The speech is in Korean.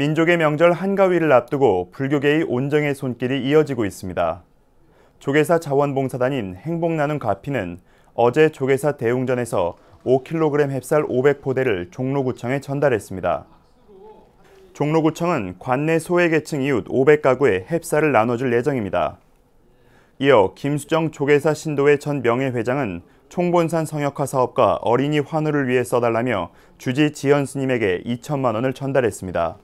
민족의 명절 한가위를 앞두고 불교계의 온정의 손길이 이어지고 있습니다. 조계사 자원봉사단인 행복나눔 가피는 어제 조계사 대웅전에서 5kg 햅쌀 500포대를 종로구청에 전달했습니다. 종로구청은 관내 소외계층 이웃 500가구에 햅쌀을 나눠줄 예정입니다. 이어 김수정 조계사 신도회 전 명예회장은 총본산 성역화 사업과 어린이 환우를 위해 써달라며 주지 지현 스님에게 2천만 원을 전달했습니다.